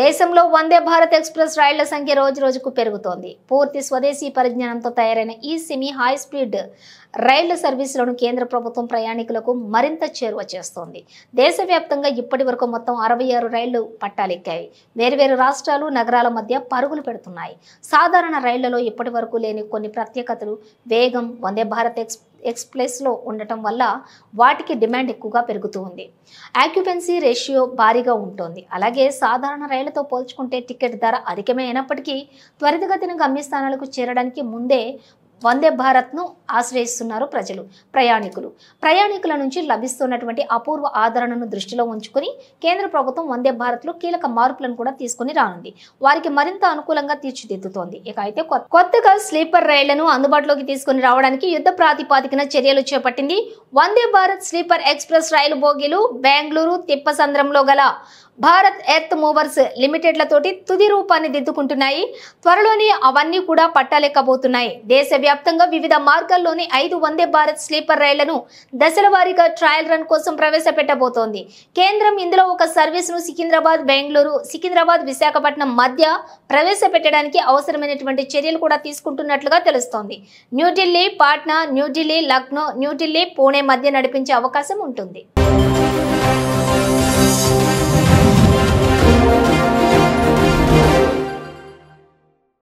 దేశంలో వందే భారత్ ఎక్స్ప్రెస్ రైళ్ల సంఖ్య రోజు రోజుకు పెరుగుతోంది పూర్తి స్వదేశీ పరిజ్ఞానంతో తయారైన ఈ సెమీ హై స్పీడ్ రైళ్ల సర్వీసులను కేంద్ర ప్రభుత్వం ప్రయాణికులకు మరింత చేరువ చేస్తోంది దేశవ్యాప్తంగా ఇప్పటి వరకు మొత్తం అరవై ఆరు రైళ్లు పట్టాలెక్కాయి వేర్వేరు రాష్ట్రాలు నగరాల మధ్య పరుగులు పెడుతున్నాయి సాధారణ రైళ్లలో ఇప్పటి వరకు లేని కొన్ని ప్రత్యేకతలు వేగం వందే భారత్ ఎక్స్ ఎక్స్ప్రెస్లో ఉండటం వల్ల వాటికి డిమాండ్ ఎక్కువగా పెరుగుతూ ఉంది ఆక్యుపెన్సీ రేషియో భారీగా ఉంటుంది అలాగే సాధారణ రైళ్లతో పోల్చుకుంటే టికెట్ ధర అధికమే అయినప్పటికీ త్వరితగతిన గమ్యస్థానాలకు చేరడానికి ముందే వందే భారత్ను ఆశ్రయిస్తున్నారు ప్రజలు ప్రయాణికులు ప్రయాణికుల నుంచి లభిస్తున్నటువంటి అపూర్వ ఆదరణను దృష్టిలో ఉంచుకుని కేంద్ర ప్రభుత్వం వందే భారత్లో కీలక మార్పులను కూడా తీసుకుని రానుంది వారికి మరింత అనుకూలంగా తీర్చిదిద్దుతోంది ఇక అయితే కొత్తగా స్లీపర్ రైళ్లను అందుబాటులోకి తీసుకుని రావడానికి యుద్ధ ప్రాతిపాదికన చర్యలు చేపట్టింది వందే భారత్ స్లీపర్ ఎక్స్ప్రెస్ రైలు బోగీలు బెంగళూరు తిప్పసంద్రంలో గల భారత్ ఎర్త్ మూవర్స్ లిమిటెడ్లతోటి తుది రూపాన్ని దిద్దుకుంటున్నాయి త్వరలోనే అవన్నీ కూడా పట్టాలెక్కబోతున్నాయి దేశవ్యాప్తంగా వివిధ మార్గాల్లోని ఐదు వందే భారత్ స్లీపర్ రైళ్లను దశల ట్రయల్ రన్ కోసం ప్రవేశపెట్టబోతోంది కేంద్రం ఇందులో ఒక సర్వీస్ను సికింద్రాబాద్ బెంగళూరు సికింద్రాబాద్ విశాఖపట్నం మధ్య ప్రవేశపెట్టడానికి అవసరమైనటువంటి చర్యలు కూడా తీసుకుంటున్నట్లుగా తెలుస్తోంది న్యూఢిల్లీ పాట్నా న్యూఢిల్లీ లక్నో న్యూఢిల్లీ పూణే మధ్య నడిపించే అవకాశం ఉంటుంది